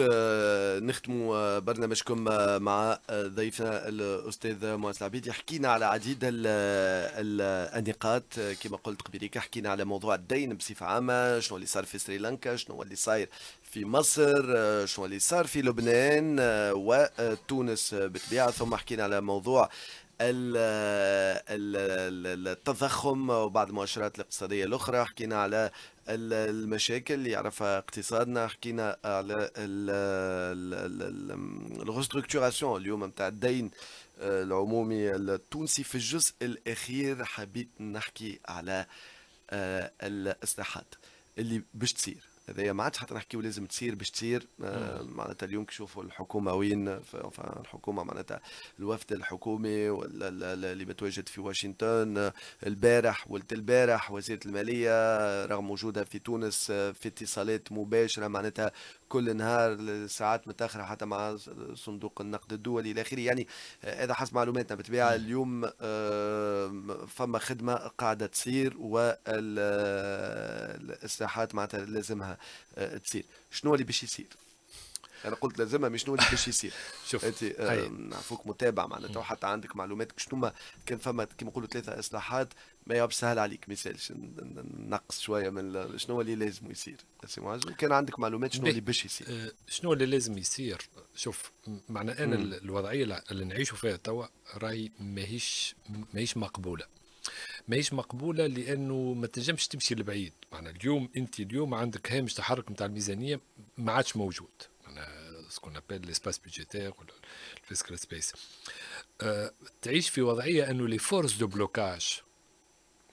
آه، نختم آه، برنامجكم آه، مع ضيفنا الاستاذ مؤسس العبيدي حكينا على عديد النقاط كما قلت قبيليك حكينا على موضوع الدين بصفه عامه شنو اللي صار في سريلانكا شنو اللي صاير في مصر شنو اللي صار في لبنان وتونس بطبيعه ثم حكينا على موضوع التضخم وبعض المؤشرات الاقتصادية الأخرى حكينا على المشاكل اللي يعرفها اقتصادنا حكينا على الريستركتوراسيون اليوم نتاع الدين العمومي التونسي في الجزء الأخير حبيت نحكي على آه، الإصلاحات اللي باش تصير هذا ما عادش حتى نحكيو لازم تصير باش تصير آه، معناتها اليوم كيشوفوا الحكومه وين الحكومه معناتها الوفد الحكومي اللي متواجد في واشنطن البارح ولت البارح وزيره الماليه رغم وجودها في تونس آه، في اتصالات مباشره معناتها كل نهار ساعات متاخره حتى مع صندوق النقد الدولي الى اخره يعني هذا آه، حسب معلوماتنا بطبيعه اليوم آه، فما خدمه قاعده تصير والاصلاحات معناتها لازمها آه، تصير شنو اللي باش يصير؟ انا قلت لازمها مش شنو اللي باش يصير شوف انت نعرفوك متابع معناتها وحتى عندك معلومات شنو كان فما كما نقولوا ثلاثه اصلاحات ما ياب سهل عليك مثال نقص شويه من شنو اللي لازم يصير سي كان عندك معلومات شنو اللي باش يصير آه، شنو اللي لازم يصير شوف معنى انا مم. الوضعيه اللي نعيشوا فيها توا راي ماهيش ماهيش مقبوله ماهيش مقبوله لانه ما تنجمش تمشي لبعيد معنى اليوم انت اليوم عندك هامش تحرك نتاع الميزانيه ما عادش موجود معنى سكون ابل ليسباس بيجيتير ولا الفيسكال سبيس أه تعيش في وضعيه انه لي فورس دو بلوكاج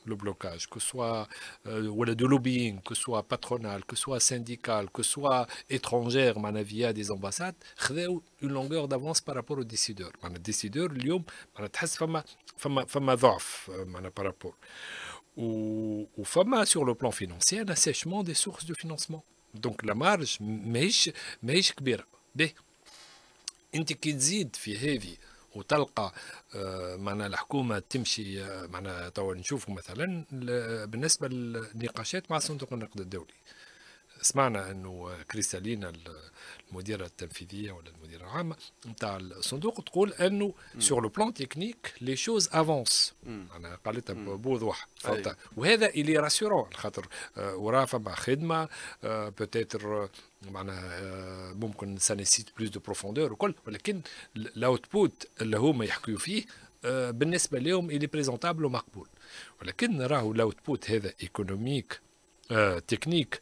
le blocage, que ce soit euh, de lobbying, que ce soit patronal, que ce soit syndical, que ce soit étrangère, via des ambassades, une longueur d'avance par rapport aux décideurs. Les décideurs, euh, par rapport. Ou, sur le plan financier, un des sources de financement. Donc la marge, mais, mais, وتلقى آه، معنا الحكومه تمشي آه، معنا توا نشوفه مثلا بالنسبه للنقاشات مع صندوق النقد الدولي سمعنا انه كريستالينا المديره التنفيذيه ولا المديره العامه نتاع الصندوق تقول انه سور لو بلان تكنيك لي شوز افونس انا قالتها بوضوح وهذا اللي راسيرون خاطر آه، وراه فما خدمه بوتيتر آه، آه، معناها ممكن سانيسيت بلوس دو بروفوندور وكل ولكن الاوتبوت اللي هما يحكيوا فيه بالنسبه لهم اللي بريزونتابل ومقبول ولكن راهو الاوتبوت هذا ايكونوميك تكنيك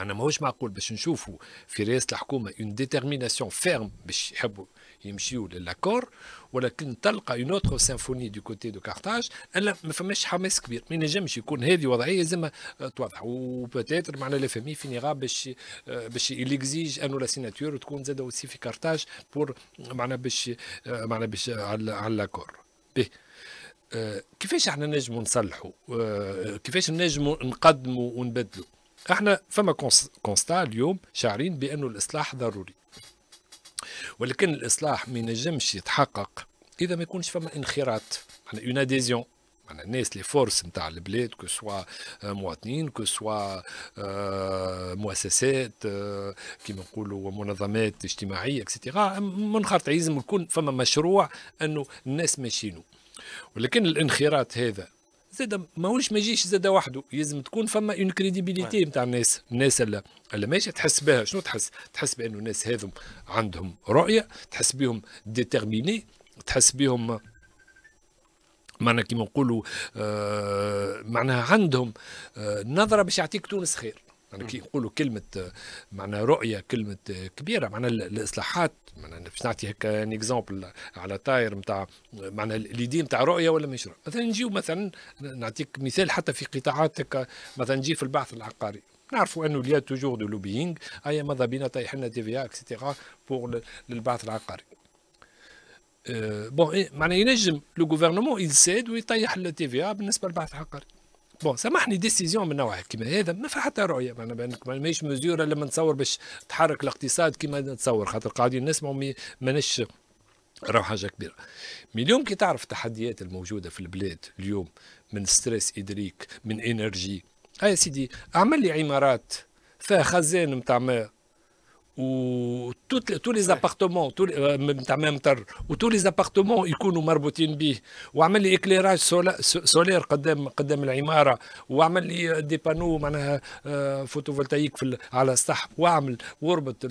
معناها ماهوش معقول باش نشوفوا في رئاسه الحكومه اون ديترميناسيون فيرم باش يحبوا يمشيوا للاكور ولكن تلقى اون اوتر سيمفوني دو كوتي دو كارتاج الا ما فماش حماس كبير ما ينجمش يكون هذه وضعيه زعما توضح وبتاتر معناها لا فامي فيني يغاب باش باش يليكزيج انو لا سيناتور تكون زاده وسي في كارتاج بور معناها باش معناها باش على, على الاكور به آه، كيفاش احنا نجمو نصلحوا آه، كيفاش نجمو نقدموا ونبدلوا احنا فما كونستا اليوم شاعرين بانه الاصلاح ضروري ولكن الاصلاح ما ينجمش يتحقق اذا ما يكونش فما انخراط معناها اون اديزيون معناها الناس لي فورس نتاع البلاد كو سوا مواطنين كو سوا مؤسسات كيما نقولوا منظمات اجتماعيه اكسيتيرا منخرط لازم يكون فما مشروع انه الناس ماشيينو ولكن الانخراط هذا زاد ماهوش ما يجيش زاد وحده لازم تكون فما اون كريديبيليتي نتاع الناس الناس اللي, اللي ماشي تحس بها شنو تحس تحس بانه الناس هذم عندهم رؤيه تحس بهم ديتيرميني تحس بهم معناها كيما نقولوا آه معناها عندهم آه نظره باش يعطيك تونس خير يعني كي نقولوا كلمة آه، معنا رؤية كلمة آه، كبيرة معنا الإصلاحات معنا باش نعطي هكا ان اكزومبل على طاير نتاع آه، معنا ليدي نتاع رؤية ولا مشروع مثلا نجيو مثلا نعطيك مثال حتى في قطاعات هكا مثلا نجي في البعث العقاري نعرفوا انه ليا توجور دو لوبينغ ايا ماذا بينا طايح لنا تي في اكسيتيرا بور للبعث العقاري بون إيه، معناها ينجم لو غوفرنمون يزيد ويطيح التي في إيه بالنسبه للبعث العقاري بون سامحني ديسيزيون من نوع كيما هذا ما في حتى رؤيه معناها بانك ماهيش مزيوره لما نتصور باش تحرك الاقتصاد كيما نتصور خاطر قاعدين نسمعوا ماناش راهو حاجه كبيره مي اليوم كي تعرف التحديات الموجوده في البلاد اليوم من ستريس ادريك من انرجي اي سيدي اعمل لي عمارات فيها خزان نتاع ماء تو لي زابارتمون نتاع مام طر وتو لي زابارتمون يكونوا مربوطين به وعمل لي اكليراج سولير قدام قدام العماره وعمل لي دي بانو معناها فوتوفولتايك في على السطح واعمل واربط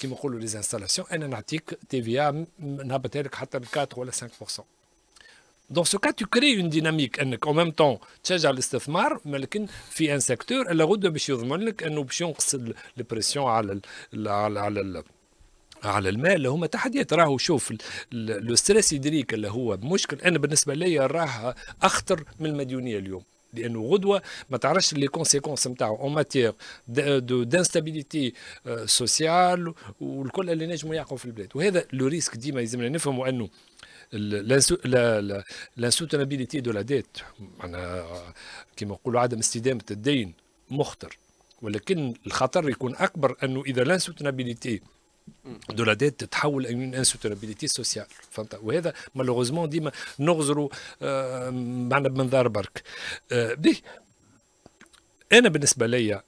كيما نقولوا لي انستالاسيون انا نعطيك تي في ا نهبطها لك حتى 4 ولا 5% دون سو كا تو كري اون ديناميك انك او ميم طون تشجع الاستثمار ولكن في ان سيكتور لابد باش يضمن لك انه باش ينقص البريسيون على الـ على على الـ على المال اللي هما تحديات راهو شوف لو ستريس يدريك اللي هو مشكل انا بالنسبه لي راه اخطر من المديونيه اليوم لانه غدوه ما تعرفش لي كونسيكونس نتاعو اون ماتير دو دانستابيليتي سوسيال والكل اللي نجموا يعقوا في البلاد وهذا لو ريسك ديما يلزمنا نفهموا انه الانسوتنابيليتي دو لا ديت معناها كما نقولوا عدم استدامه الدين مخطر ولكن الخطر يكون اكبر انه اذا لانسوتنابيليتي دو لا ديت تتحول الى انسوتنابيليتي سوسيال فهمت وهذا مالوغوزمون ديما نغزروا آه، معنا بمنظار برك آه، به انا بالنسبه ليا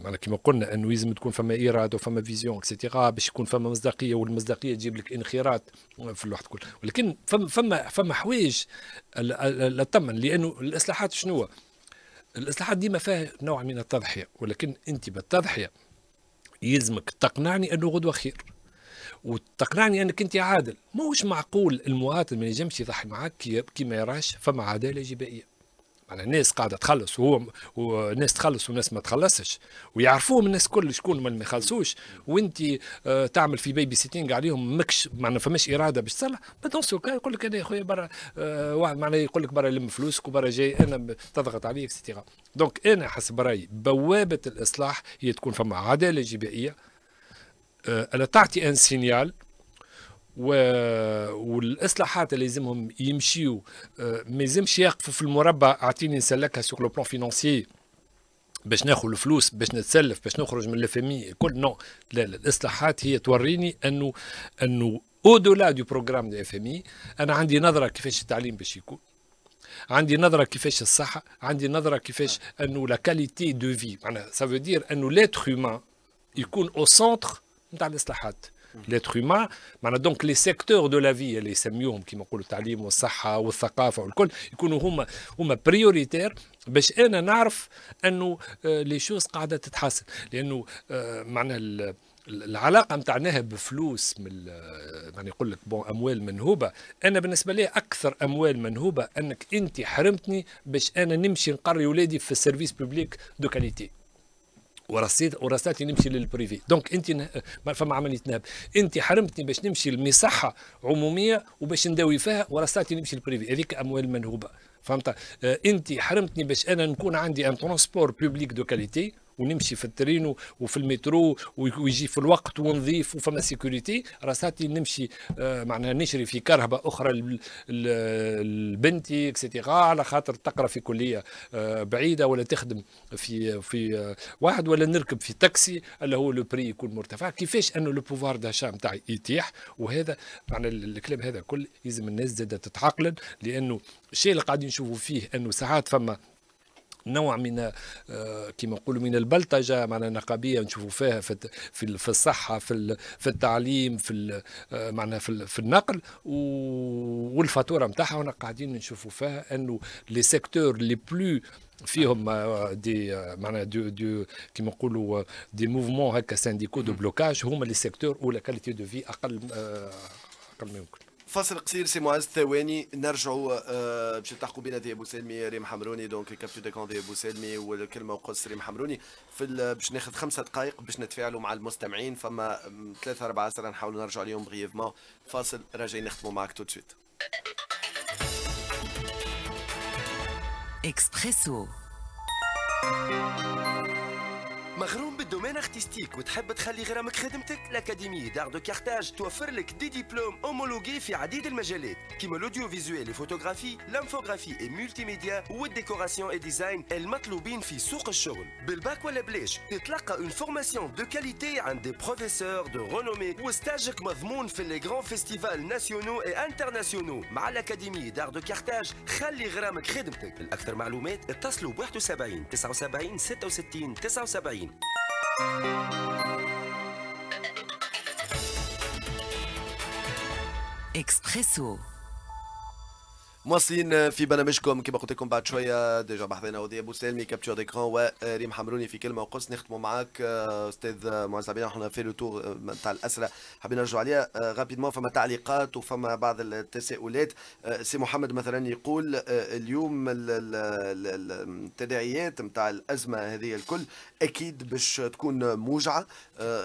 معناها كما قلنا انه لازم تكون فما اراده وفما فيزيون اكسيتيرا باش يكون فما مصداقيه والمصداقيه تجيب لك انخراط في الوقت كله ولكن فما فما فما حوايج لا لانه الاصلاحات شنو الاصلاحات ديما فيها نوع من التضحيه ولكن انت بالتضحيه يلزمك تقنعني انه غدوه خير وتقنعني انك انت عادل ماهوش معقول المواطن ما ينجمش يضحي كي كيما يراش فما عداله جبائيه على الناس قاعده تخلص وهو والناس تخلص والناس ما تخلصش ويعرفوهم الناس كل شكون ما يخلصوش وانت آه تعمل في بيبي سيتينغ عليهم ماكش معنا فماش اراده باش تصلح بدون سوكا يقول لك انا يا خويا برا آه واحد معناه يقول لك برا لم فلوسك وبرا جاي انا تضغط عليك سيتيغا دونك انا حسب رايي بوابه الاصلاح هي تكون فما عداله جبائيه آه، ألا تعطي ان سينيال و... والاصلاحات اللي لازمهم يمشيو آه، ما يلزمش يقفوا في المربع اعطيني نسلكها سوغ لو بلون فينونسي باش ناخذ الفلوس باش نتسلف باش نخرج من الفامي كل نو لا لا الاصلاحات هي توريني انه انه او دولا دو بروغرام دو اف انا عندي نظره كيفاش التعليم باش يكون عندي نظره كيفاش الصحه عندي نظره كيفاش نعم. انه لا كاليتي دو في معناها سافو دير انه ليتر هيومان يكون او سونتر نتاع الاصلاحات Mm. l'être humain معناها دونك لي سيكتور دو لا في اللي يسميوهم كيما نقولوا التعليم والصحه والثقافه والكل يكونوا هما هما prioritaires. باش انا نعرف انه لي شوز قاعده تتحسن لانه معنى العلاقه نتاعنا بفلوس من يعني يقول لك بون اموال منهوبه انا بالنسبه لي اكثر اموال منهوبه انك انت حرمتني باش انا نمشي نقري ولادي في السيرفيس بوبليك دو كاليتي ورصيت ورصاتي نمشي للبريفي دونك انت فما عمليه نهب انت حرمتني باش نمشي لمصحه عموميه وباش نداوي فيها ورصاتي نمشي للبريفي هذيك اموال منهوبه فهمت آه، انت حرمتني باش انا نكون عندي ان ترونسبور بوبليك دو كاليتي ونمشي في الترين وفي المترو ويجي في الوقت ونظيف وفما سيكوريتي راساتي نمشي آه، معناها نشري في كرهبه اخرى لبنتي اكسيتيرا على خاطر تقرا في كليه آه، بعيده ولا تخدم في في واحد ولا نركب في تاكسي اللي هو لو بري يكون مرتفع كيفاش انه لو بوفوار داشا نتاعي يتيح وهذا معنى الكلام هذا كل لازم الناس زاده تتعقلن لانه الشيء اللي قاعدين نشوفوا فيه انه ساعات فما نوع من آه، كما نقولوا من البلطجه معنا نقابيه نشوفوا فيها في في الصحه في في التعليم في آه، معنا في, في النقل والفاتوره نتاعها وانا قاعدين نشوفوا فيها انه لي سيكتور لي بلو فيهم آه، دي معناها دي دي كيما نقولوا دي موفمون هكا سانديكو دو بلوكاج هما لي سيكتور ولا كاليتي دو في اقل اقل ما يمكن فاصل قصير سي معز ثواني نرجعوا آه، باش نلتحقوا بنا ذي ابو سلمي ريم حمروني دونك كابتو دي كون ذي ابو سلمي والكلمه وقص ريم حمروني في باش ناخذ خمسه دقائق باش نتفاعلوا مع المستمعين فما ثلاثه اربعه اسئله نحاولوا نرجعوا عليهم بغيفمون فاصل راجعين نختموا معك تو تشويت اكسبريسو مغروم بالدومين ارتستيك وتحب تخلي غرامك خدمتك لاكاديمي دار دو كارتاج توفر لك دي ديبلوم اومولوغي في عديد المجالات كيما الاوديو فيزويل وفوتوغرافي لانفوغرافي اي مولتي ميديا والديكوراسيون اي ديزاين المطلوبين في سوق الشغل بالباك ولا بلاش تتلقى اون فورماسيون دو كاليتي عند دي بروفيسور دو رونومي وستاجك مضمون في لي غران فيستيفال ناسيونو اي انترناسيونو مع الاكاديمي دار دو كارتاج خلي غرامك خدمتك الاكثر معلومات اتصلوا ب 71 79 66 79 Expresso. مواصلين في برنامجكم كما قلت لكم بعد شويه ديجا بحثنا ودي ابو سالمي كابتشر ديكرون وريم حمروني في كلمه وقص نختموا معاك آه، استاذ معز عبيد احنا في تور نتاع آه، الاسره حابين نرجعوا عليها غابيدمون آه، فما تعليقات وفما بعض التساؤلات سي محمد مثلا يقول اليوم التداعيات نتاع الازمه هذه الكل اكيد باش تكون موجعه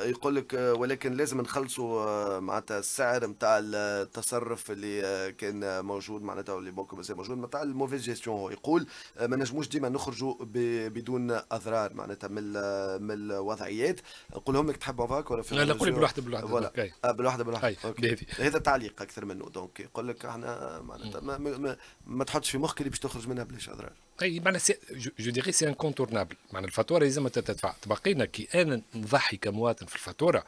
يقول لك ولكن لازم نخلصوا معناتها السعر نتاع التصرف اللي كان موجود معناتها لي مازال موجود نتاع الموفيز جيستيون يقول آه، ما نجموش ديما نخرجوا بدون اضرار معناتها من من الوضعيات نقولهم لك تحب هذاك ولا في لا لا قول بالوحده بالوحده فوالا آه، بالوحده بالوحده هذا تعليق اكثر منه دونك يقول لك احنا معناتها ما, ما, ما تحطش في مخك اللي باش تخرج منها بلاش اضرار اي معناها جو ديغي سي انكونتورنابل معناها الفاتوره لازم تدفع تبقينا كي انا نضحي كمواطن في الفاتوره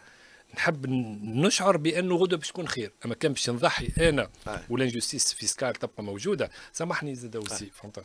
نحب نشعر بانه غدا باش تكون خير اما كان باش نضحي انا آه. والانجستيس فيسكال تبقى موجوده سامحني زاد اوسي آه. فهمت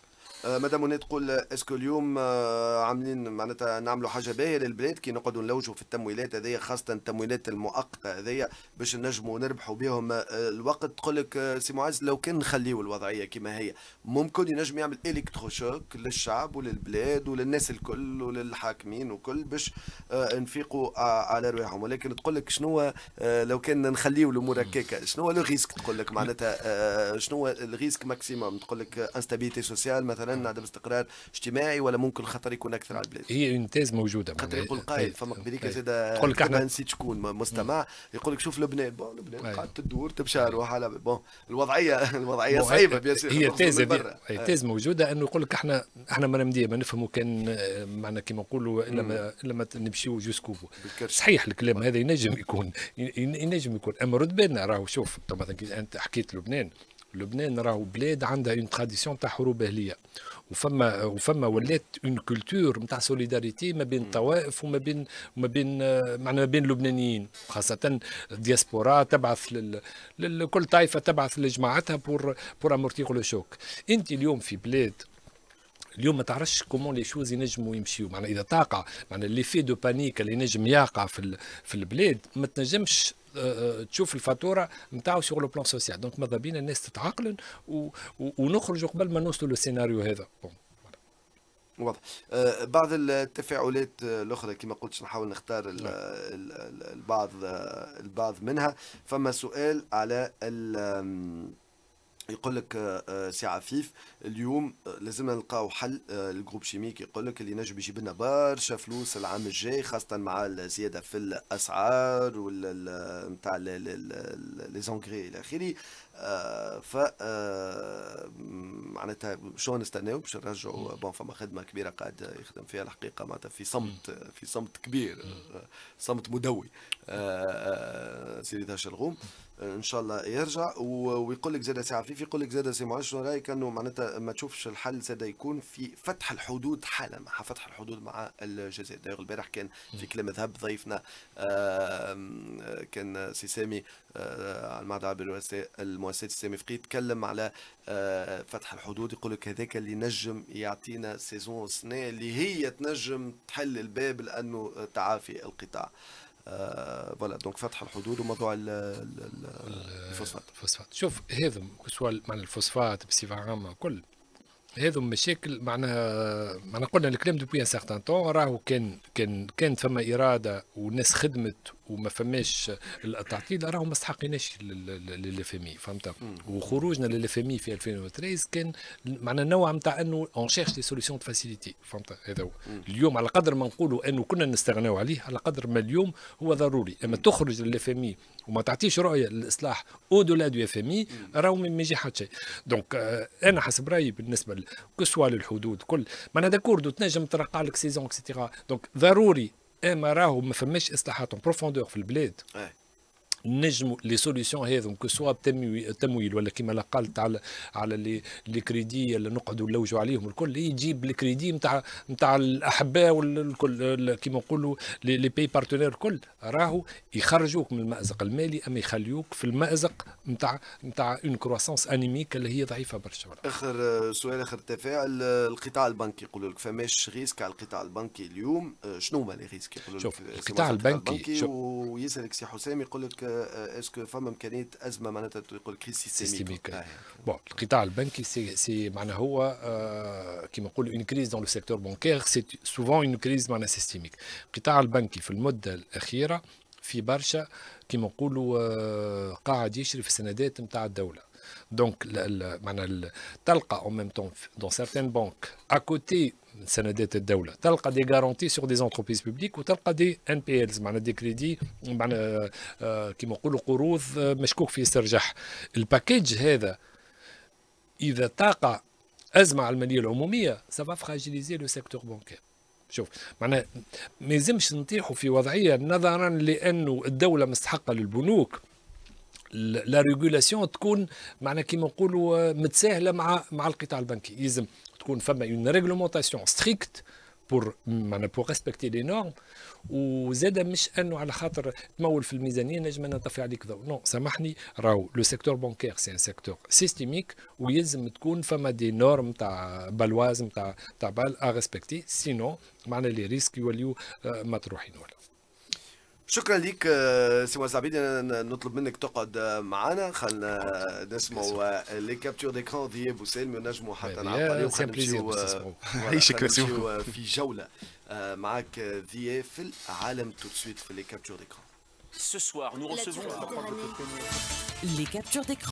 آه، مدام هنا تقول اسكو اليوم آه، عاملين معناتها نعملوا حاجه باهيه للبلاد كي نقعدوا نلوجوا في التمويلات هذيا خاصه التمويلات المؤقته هذيا باش نجموا نربحوا بهم آه، الوقت تقول لك سي معز لو كان نخليوا الوضعيه كما هي ممكن ينجم يعمل الكتروشوك للشعب وللبلاد وللناس الكل وللحاكمين وكل باش نفيقوا على رواحهم ولكن تقول لك شنو لو كان نخليوا الامور هكاك شنو لو ريسك تقول لك معناتها شنو هو الريسك ماكسيموم تقول لك انستابيتي سوسيال مثلا مثلا عدم استقرار اجتماعي ولا ممكن الخطر يكون اكثر على البلاد هي اون موجوده خاطر يقول قائل فما قبيليك زاد يقول لك احنا نسيت شكون مستمع يقول لك شوف لبنان بون لبنان طيب. قاعد تدور تمشى روح بون الوضعيه الوضعيه صعيبه هي تيز هي آه. تيز موجوده انه يقول لك احنا احنا ما نمديه ما نفهموا كان آه، معنا كما نقولوا الا ما الا ما نمشيو جوسكو صحيح الكلام طيب. هذا ينجم يكون ينجم يكون اما رد بالنا راهو شوف مثلا انت حكيت لبنان لبنان راهو بلاد عندها اون تراديسيون تاع حروب اهليه وفما وفما ولات اون كولتور نتاع سوليداريتي ما بين الطوائف وما بين وما بين معنا ما بين اللبنانيين خاصه الدياسبورا تبعث لل... لل... كل طائفه تبعث لجماعتها بور بور امورتيغ لو شوك انت اليوم في بلاد اليوم ما تعرفش كومون لي شوز ينجموا يمشيو معناها اذا طاقه معناها لي في دو بانيك اللي ينجم يقع في في البلاد ما تنجمش تشوف الفاتوره نتاعو سوغ لو بلان سوسيال دونك ماذا بينا الناس تتعقل ونخرجوا قبل ما نوصلوا للسيناريو هذا واضح آه، بعض التفاعلات آه، الاخرى كما قلت نحاول نختار نعم. البعض آه، البعض منها فما سؤال على يقول لك آه، آه، سي عفيف اليوم آه، لازم نلقاو حل الجروب شيميك يقول لك اللي ينجم يجيب لنا برشا فلوس العام الجاي خاصه مع الزياده في الاسعار ولا نتاع لي زونغري الى اخره ف آه، معناتها شلون نستناو باش نرجعوا بون فما خدمه كبيره قاعد يخدم فيها الحقيقه معناتها في صمت في صمت كبير آه، صمت مدوي آه، سيدي تاش الغوم ان شاء الله يرجع ويقول لك زاد سي عفيف يقول لك زاد سي معاش شنو رايك انه معناتها ما تشوفش الحل زاد يكون في فتح الحدود حالا مع فتح الحدود مع الجزائر دايوغ البارح كان في كلام ذهب ضيفنا كان سي سامي على المعهد العربي مؤسسه سامي فقيه تكلم على آه، فتح الحدود يقول لك هذاك اللي نجم يعطينا سيزون سنه اللي هي تنجم تحل الباب لانه تعافي القطاع آه، فوالا دونك فتح الحدود وموضوع الفوسفات الفوسفات شوف هذم سواء معنى الفوسفات بصفه عامه الكل هذو مشاكل معناها معناها قلنا الكلام دوبوي ان سارتان طون راهو كان كان كانت فما اراده والناس خدمت وما فماش التعطيل راهو ما استحقيناش للفمي فهمت وخروجنا للفمي في 2013 كان معنا نوع نتاع انه اون شيرش لي سوليسيون دو فاسيليتي فهمت هذا هو اليوم على قدر ما نقولوا انه كنا نستغناو عليه على قدر ما اليوم هو ضروري اما تخرج للفمي وما تعطيش رؤيه للاصلاح او دولا دو اف ام اي راهو ما يجي حتى شيء دونك آه، انا حسب رايي بالنسبه كسوا للحدود كل معناها داكور تنجم ترقع لك سيزون اكسيتيرا دونك ضروري اما راهو ما فماش اصلاحات بروفوندور في البلاد إيه. نجموا لي سوليسيون هذم كو سوا تمويل ولا كيما قالت على على لي لي كريدي اللي نقعدوا نلوجوا عليهم الكل يجيب الكريدي نتاع نتاع الاحباء والكل كيما نقولوا لي بي بارتنير الكل راهو يخرجوك من المازق المالي اما يخليوك في المازق نتاع نتاع اون كروسونس انيميك اللي هي ضعيفه برشا اخر سؤال اخر تفاعل القطاع البنكي يقولوا لك فماش ريسك على القطاع البنكي اليوم آه، شنو هما لي ريسك يقولوا لك شوف القطاع البنكي, البنكي ويسالك سي حسام يقول لك آه، اسكو فما امكانيه ازمه معناتها تقول كريس سيستيميك بون القطاع البنكي سي سي معناها هو كيما نقولوا اون كريز دون لو سيكتور بانكير سي سوفون اون كريز معناها سيستيميك القطاع البنكي في المده الاخيره في برشا كيما نقولوا قاعد يشري في السندات نتاع الدوله دونك معناها تلقى اون ميم طون دون سارتين بانك ا كوتي من سندات الدوله تلقى دي غارونتي سور دي زونتربريز بوبليك وتلقى دي ان بي الز معناها دي كريدي معناها آه، كيما نقولوا قروض آه، مشكوك في استرجاعها الباكيج هذا اذا طاقه ازمه على الماليه العموميه سافا فراجيليزي لو سيكتور بانكير شوف معناها ما يلزمش نطيحوا في وضعيه نظرا لانه الدوله مستحقه للبنوك لا ريغولاسيون تكون معناها كيما نقولوا آه، متساهله مع مع القطاع البنكي يلزم تكون فما اون ريغلومونتاسيون ستريكت بور معناها بور ريسبكتي لي نورم وزاده مش انه على خاطر تمول في الميزانيه نجم انا نطفي عليك ضوء نو سامحني راهو لو سيكتور بونكير سي ان سيكتور سيستيميك ويلزم تكون فما دي نورم تاع بالواز تاع تاع بال ا ريسبكتي سينو معناها لي ريسك يوليو آه، مطروحين ولا شكرا لك آه، سي عبيد نطلب منك تقعد معنا خلينا نسمعوا لي كابتور ديكرون ابو سالم ونجموا حتى نعبروا عيشك في جوله معاك ذي في العالم تو سويت في لي كابتور ديكرون Ce soir, nous recevons les captures d'écran.